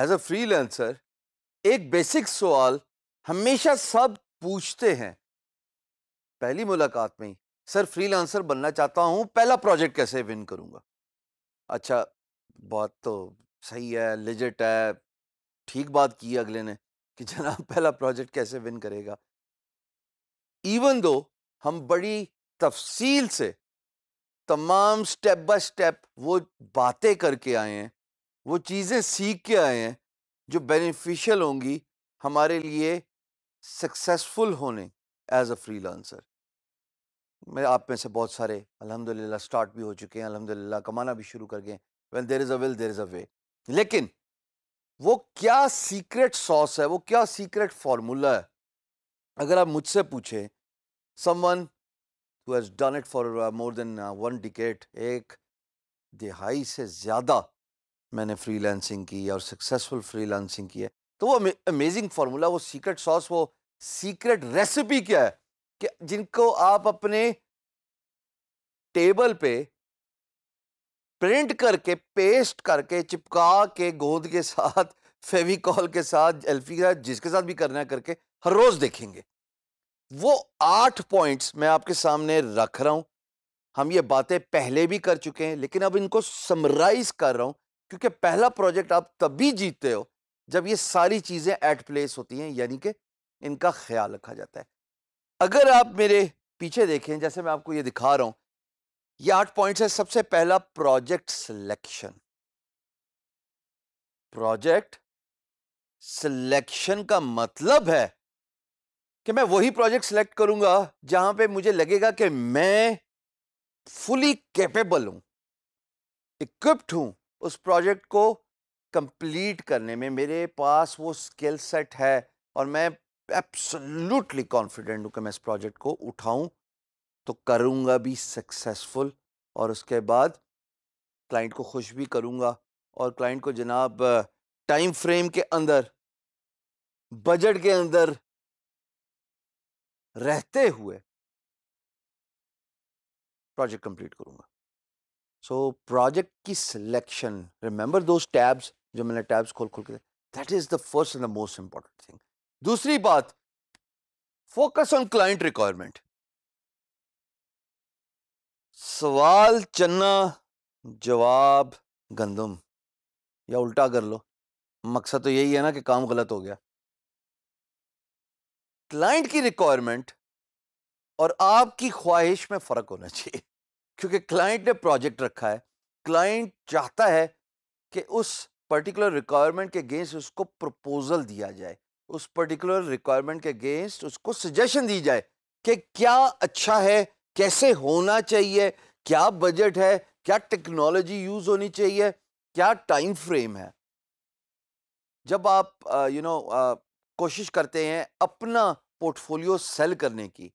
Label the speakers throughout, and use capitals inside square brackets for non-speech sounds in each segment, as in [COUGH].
Speaker 1: as a freelancer एक basic सवाल हमेशा सब पूछते हैं पहली मुलाकात में ही सर फ्रीलांसर बनना चाहता हूँ पहला प्रोजेक्ट कैसे विन करूँगा अच्छा बात तो सही है लिजिट है ठीक बात की अगले ने [LAUGHS] कि जनाब पहला प्रोजेक्ट कैसे विन करेगा इवन दो हम बड़ी तफसील से तमाम स्टेप बाय स्टेप वो बातें करके आए हैं वो चीज़ें सीख के आए हैं जो बेनिफिशियल होंगी हमारे लिए सक्सेसफुल होने एज अ फ्री लांसर मेरे आप में से बहुत सारे अलहमदिल्ला स्टार्ट भी हो चुके हैं अलहमदिल्ला कमाना भी शुरू कर गए well there is a will there is a way लेकिन वो क्या सीक्रेट सॉस है वो क्या सीक्रेट फार्मूला है अगर आप मुझसे पूछें someone who has done it for more than one decade एक दिहाई से ज़्यादा मैंने फ्री की और सक्सेसफुल फ्री लेंसिंग की है तो वो अमेजिंग फार्मूला वो सीक्रेट सॉस वो सीक्रेट रेसिपी क्या है कि जिनको आप अपने टेबल पे प्रिंट करके पेस्ट करके चिपका के गोंद के साथ [LAUGHS] फेविकॉल के साथ एल्फी के साथ जिसके साथ भी करना करके हर रोज देखेंगे वो आठ पॉइंट्स मैं आपके सामने रख रहा हूं हम ये बातें पहले भी कर चुके हैं लेकिन अब इनको समराइज कर रहा हूं क्योंकि पहला प्रोजेक्ट आप तभी जीतते हो जब ये सारी चीज़ें एट प्लेस होती हैं यानी कि इनका ख्याल रखा जाता है अगर आप मेरे पीछे देखें जैसे मैं आपको ये दिखा रहा हूं ये आठ पॉइंट्स है सबसे पहला प्रोजेक्ट सिलेक्शन प्रोजेक्ट सिलेक्शन का मतलब है कि मैं वही प्रोजेक्ट सिलेक्ट करूंगा जहां पे मुझे लगेगा कि मैं फुली कैपेबल हूं इक्विप्ड हूं उस प्रोजेक्ट को कंप्लीट करने में मेरे पास वो स्किल सेट है और मैं एब्सोल्युटली कॉन्फिडेंट हूँ कि मैं इस प्रोजेक्ट को उठाऊँ तो करूँगा भी सक्सेसफुल और उसके बाद क्लाइंट को खुश भी करूँगा और क्लाइंट को जनाब टाइम फ्रेम के अंदर बजट के अंदर रहते हुए प्रोजेक्ट कंप्लीट करूँगा सो प्रोजेक्ट की सिलेक्शन रिमेंबर दोज टैब्स जो मैंने टैब्स खोल खोल के that is the first and the most important thing दूसरी बात फोकस ऑन क्लाइंट रिक्वायरमेंट सवाल चन्ना जवाब गंदम या उल्टा कर लो मकसद तो यही है ना कि काम गलत हो गया क्लाइंट की रिक्वायरमेंट और आपकी ख्वाहिश में फ़र्क होना चाहिए क्योंकि क्लाइंट ने प्रोजेक्ट रखा है क्लाइंट चाहता है कि उस पर्टिकुलर रिक्वायरमेंट के अगेंस्ट उसको प्रपोजल दिया जाए उस पर्टिकुलर रिक्वायरमेंट के अगेंस्ट उसको सजेशन दी जाए कि क्या अच्छा है कैसे होना चाहिए क्या बजट है क्या टेक्नोलॉजी यूज़ होनी चाहिए क्या टाइम फ्रेम है जब आप you uh, know you know, uh, कोशिश करते हैं अपना पोर्टफोलियो सेल करने की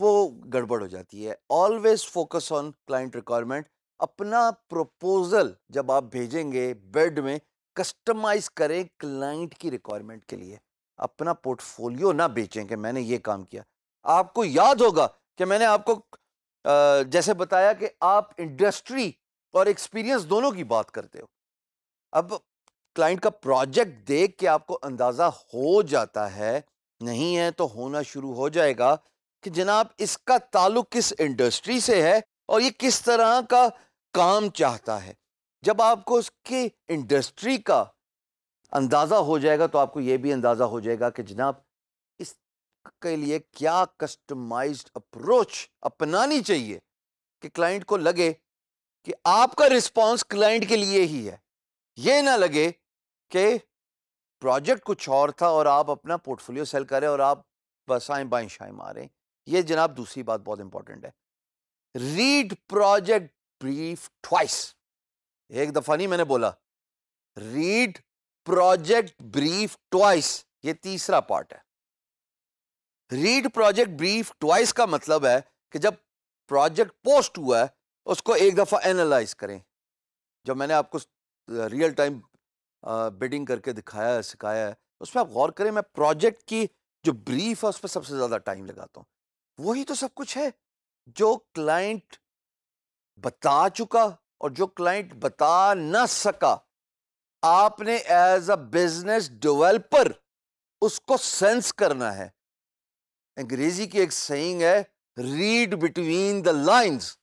Speaker 1: वो गड़बड़ हो जाती है always focus on client requirement अपना प्रपोजल जब आप भेजेंगे बेड में कस्टमाइज करें क्लाइंट की रिक्वायरमेंट के लिए अपना पोर्टफोलियो ना बेचें कि मैंने ये काम किया आपको याद होगा कि मैंने आपको जैसे बताया कि आप इंडस्ट्री और एक्सपीरियंस दोनों की बात करते हो अब क्लाइंट का प्रोजेक्ट देख के आपको अंदाज़ा हो जाता है नहीं है तो होना शुरू हो जाएगा कि जनाब इसका ताल्लुक किस इंडस्ट्री से है और ये किस तरह का काम चाहता है जब आपको उसकी इंडस्ट्री का अंदाज़ा हो जाएगा तो आपको ये भी अंदाज़ा हो जाएगा कि जनाब इसके लिए क्या कस्टमाइज अप्रोच अपनानी चाहिए कि क्लाइंट को लगे कि आपका रिस्पॉन्स क्लाइंट के लिए ही है ये ना लगे कि प्रोजेक्ट कुछ और था और आप अपना पोर्टफोलियो सेल करें और आप बसाएं बाएं शाएं मारें ये जनाब दूसरी बात बहुत इंपॉर्टेंट है रीड प्रोजेक्ट ब्रीफ ट्वाइस एक दफा नहीं मैंने बोला रीड प्रोजेक्ट ब्रीफ ट्वाइस ये तीसरा पार्ट है रीड प्रोजेक्ट ब्रीफ ट्वाइस का मतलब है कि जब प्रोजेक्ट पोस्ट हुआ है उसको एक दफ़ा एनालाइज करें जब मैंने आपको रियल टाइम बिडिंग करके दिखाया है सिखाया है उस पर आप गौर करें मैं प्रोजेक्ट की जो ब्रीफ है उस पर सबसे ज़्यादा टाइम लगाता हूँ वही तो सब कुछ है जो क्लाइंट बता चुका और जो क्लाइंट बता ना सका आपने एज अ बिजनेस डेवलपर उसको सेंस करना है अंग्रेजी की एक सेइंग है read between the lines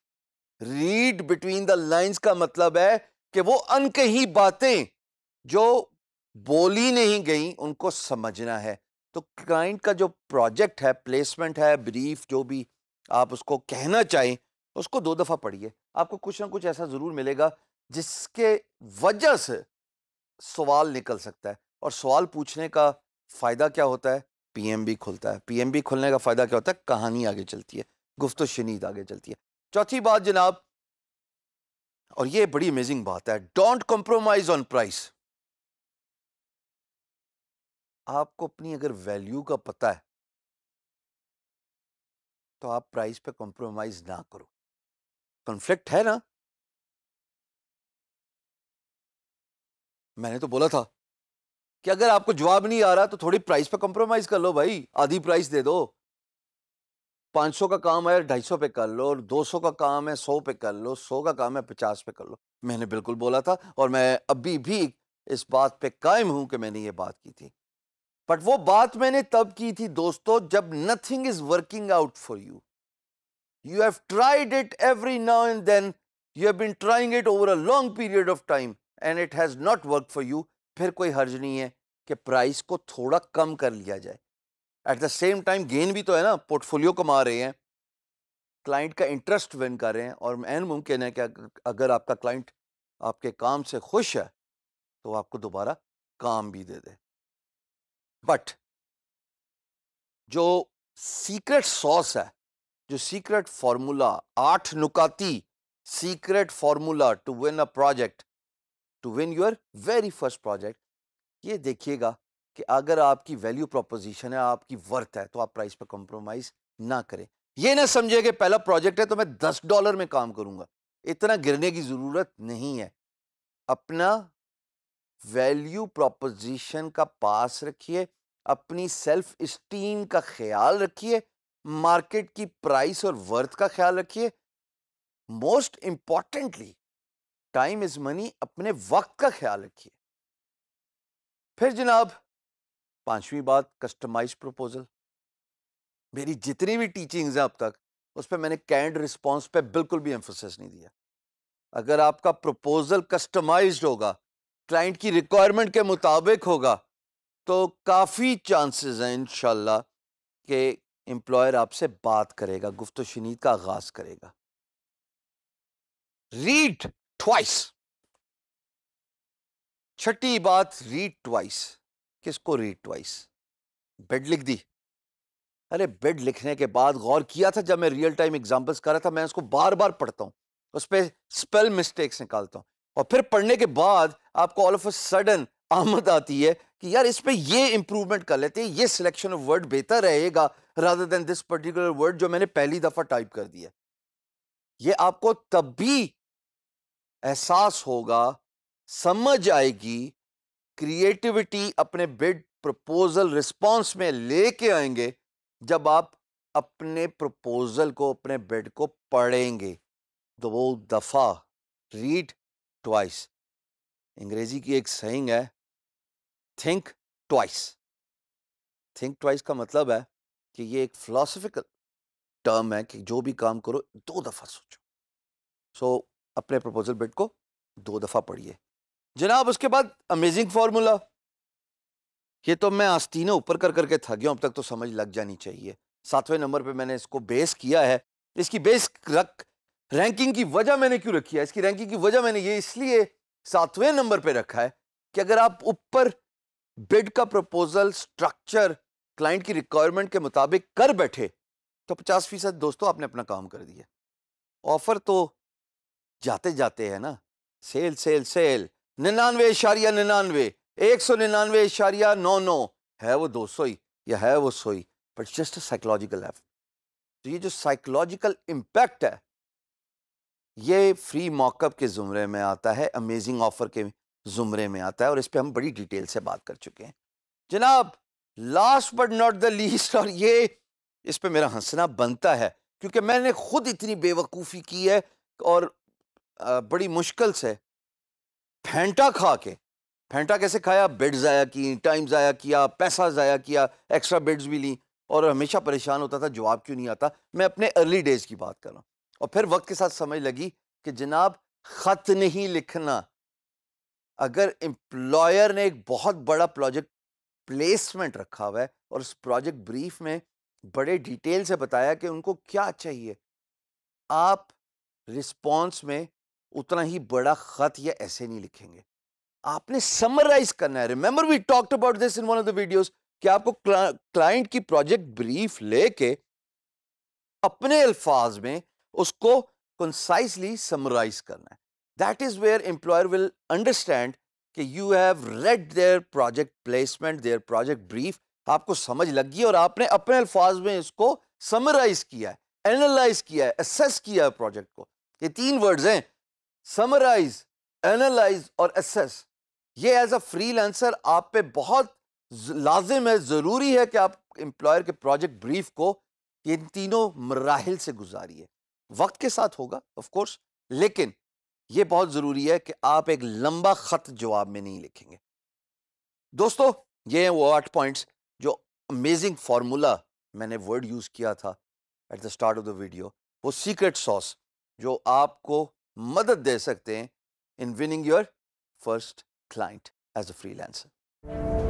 Speaker 1: read between the lines का मतलब है कि वो अनकही बातें जो बोली नहीं गई उनको समझना है तो क्लाइंट का जो प्रोजेक्ट है प्लेसमेंट है ब्रीफ जो भी आप उसको कहना चाहें उसको दो दफ़ा पढ़िए आपको कुछ ना कुछ ऐसा ज़रूर मिलेगा जिसके वजह से सवाल निकल सकता है और सवाल पूछने का फ़ायदा क्या होता है पीएमबी खुलता है पीएमबी खुलने का फ़ायदा क्या होता है कहानी आगे चलती है गुफ्त शनीद आगे चलती है चौथी बात जनाब और ये बड़ी अमेजिंग बात है डोंट कॉम्प्रोमाइज़ ऑन प्राइस आपको अपनी अगर वैल्यू का पता है तो आप प्राइस पे कॉम्प्रोमाइज ना करो कॉन्फ्लिक्ट है ना मैंने तो बोला था कि अगर आपको जवाब नहीं आ रहा तो थोड़ी प्राइस पे कॉम्प्रोमाइज कर लो भाई आधी प्राइस दे दो 500 का काम है ढाई सौ पे कर लो 200 का काम है 100 पे कर लो 100 का काम है 50 पे कर लो मैंने बिल्कुल बोला था और मैं अभी भी इस बात पे कायम हूं कि मैंने ये बात की थी बट वो बात मैंने तब की थी दोस्तों जब nothing is working out for you you have tried it every now and then you have been trying it over a long period of time and it has not work for you फिर कोई हर्ज नहीं है कि price को थोड़ा कम कर लिया जाए at the same time gain भी तो है ना पोर्टफोलियो कमा रहे हैं क्लाइंट का इंटरेस्ट विन कर रहे हैं और एन मुमकिन है कि अगर आपका क्लाइंट आपके काम से खुश है तो आपको दोबारा काम भी दे दे बट जो सीक्रेट सॉस है जो सीक्रेट फॉर्मूला आठ नुकाती secret formula to win a project to win your very first project ये देखिएगा कि अगर आपकी वैल्यू प्रोपोजिशन है आपकी वर्थ है तो आप प्राइस पर कॉम्प्रोमाइज़ ना करें ये ना समझे कि पहला प्रोजेक्ट है तो मैं दस डॉलर में काम करूंगा इतना गिरने की ज़रूरत नहीं है अपना वैल्यू प्रोपोजिशन का पास रखिए अपनी सेल्फ स्टीम का ख्याल रखिए मार्केट की प्राइस और वर्थ का ख्याल रखिए most importantly time is money अपने वक्त का ख्याल रखिए फिर जनाब पांचवी बात कस्टमाइज प्रपोजल मेरी जितनी भी टीचिंग्स हैं अब तक उस पर मैंने कैंड रिस्पॉन्स पे बिल्कुल भी एम्फोसिस नहीं दिया अगर आपका प्रपोजल कस्टमाइज्ड होगा क्लाइंट की रिक्वायरमेंट के मुताबिक होगा तो काफ़ी चांसेस हैं इन कि एम्प्लॉयर आपसे बात करेगा गुफ्त शनीद का आगाज करेगा रीड ट्वाइस छठी बात रीड ट्वाइस किसको रीड ट्वाइस बेड लिख दी अरे बेड लिखने के बाद गौर किया था जब मैं रियल टाइम एग्जांपल्स कर रहा था मैं उसको बार बार पढ़ता हूँ उस पर स्पेल मिस्टेक्स निकालता हूँ और फिर पढ़ने के बाद आपको ऑल ऑफ अ सडन आमद आती है कि यार इस पर ये इंप्रूवमेंट कर लेते हैं ये सिलेक्शन ऑफ वर्ड बेहतर रहेगा rather than this particular word जो मैंने पहली दफ़ा टाइप कर दिया ये आपको तब भी एहसास होगा समझ आएगी क्रिएटिविटी अपने बिड प्रपोजल रिस्पॉन्स में लेके आएंगे जब आप अपने प्रपोजल को अपने बिड को पढ़ेंगे दो दफ़ा रीड ट्वाइस अंग्रेजी की एक सहिंग है थिंक ट्वाइस थिंक ट्वाइस का मतलब है कि ये एक फिलोसफिकल टर्म है कि जो भी काम करो दो दफ़ा सोचो सो so, अपने प्रपोजल बिट को दो दफ़ा पढ़िए जनाब उसके बाद अमेजिंग फार्मूला ये तो मैं आस्तीनों ऊपर कर करके थक गया अब तक तो समझ लग जानी चाहिए सातवें नंबर पे मैंने इसको बेस किया है इसकी बेस रख रैंकिंग की वजह मैंने क्यों रखी है इसकी रैंकिंग की वजह मैंने ये इसलिए सातवें नंबर पे रखा है कि अगर आप ऊपर बिड का प्रपोजल स्ट्रक्चर क्लाइंट की रिक्वायरमेंट के मुताबिक कर बैठे तो पचास फीसद दोस्तों आपने अपना काम कर दिया ऑफर तो जाते जाते है ना सेल सेल सेल निन्यानवे इशारिया निन्यानवे एक सौ निन्यानवे इशारिया नौ नौ है वो दो सौ ही या है वो सोई बट जस्ट साइकोलॉजिकल एफ तो ये जो साइकोलॉजिकल इम्पैक्ट है ये फ्री मॉकअप के ज़ुमरे में आता है अमेजिंग ऑफ़र के ज़ुमरे में आता है और इस पर हम बड़ी डिटेल से बात कर चुके हैं जनाब last but not the least और ये इस पर मेरा हंसना बनता है क्योंकि मैंने खुद इतनी बेवकूफ़ी की है और बड़ी मुश्किल से फेंटा खा के फेंटा कैसे खाया बेड ज़ाया की टाइम ज़ाया किया पैसा ज़ाया किया एक्स्ट्रा बेड्स भी ली और हमेशा परेशान होता था जवाब क्यों नहीं आता मैं अपने अर्ली डेज़ की बात कर रहा हूँ और फिर वक्त के साथ समझ लगी कि जनाब ख़त नहीं लिखना अगर एम्प्लॉयर ने एक बहुत बड़ा प्रोजेक्ट प्लेसमेंट रखा हुआ है और उस प्रोजेक्ट ब्रीफ में बड़े डिटेल से बताया कि उनको क्या चाहिए आप रिस्पॉन्स में उतना ही बड़ा ख़त या ऐसे नहीं लिखेंगे आपने समराइज करना है remember we talked about this in one of the videos कि आपको क्लाइंट की प्रोजेक्ट ब्रीफ लेके अपने अल्फाज में उसको कंसाइजली समराइज करना है that is where employer will understand कि you have read their project placement their project brief आपको समझ लग गई और आपने अपने अल्फाज में इसको समराइज किया है एनालाइज किया है असेस किया है प्रोजेक्ट को ये तीन वर्ड्स हैं समराइज एनालाइज और असेस ये एज अ फ्रीलांसर आप पे बहुत लाजिम है ज़रूरी है कि आप एम्प्लॉयर के प्रोजेक्ट ब्रीफ को इन तीनों मराहल से गुजारिए वक्त के साथ होगा ऑफ कोर्स लेकिन ये बहुत ज़रूरी है कि आप एक लंबा ख़त जवाब में नहीं लिखेंगे दोस्तों ये हैं वो आठ पॉइंट्स जो अमेजिंग फार्मूला मैंने वर्ड यूज़ किया था at the start of the video वो सीक्रेट सॉस जो आपको मदद दे सकते हैं in winning your first client as a freelancer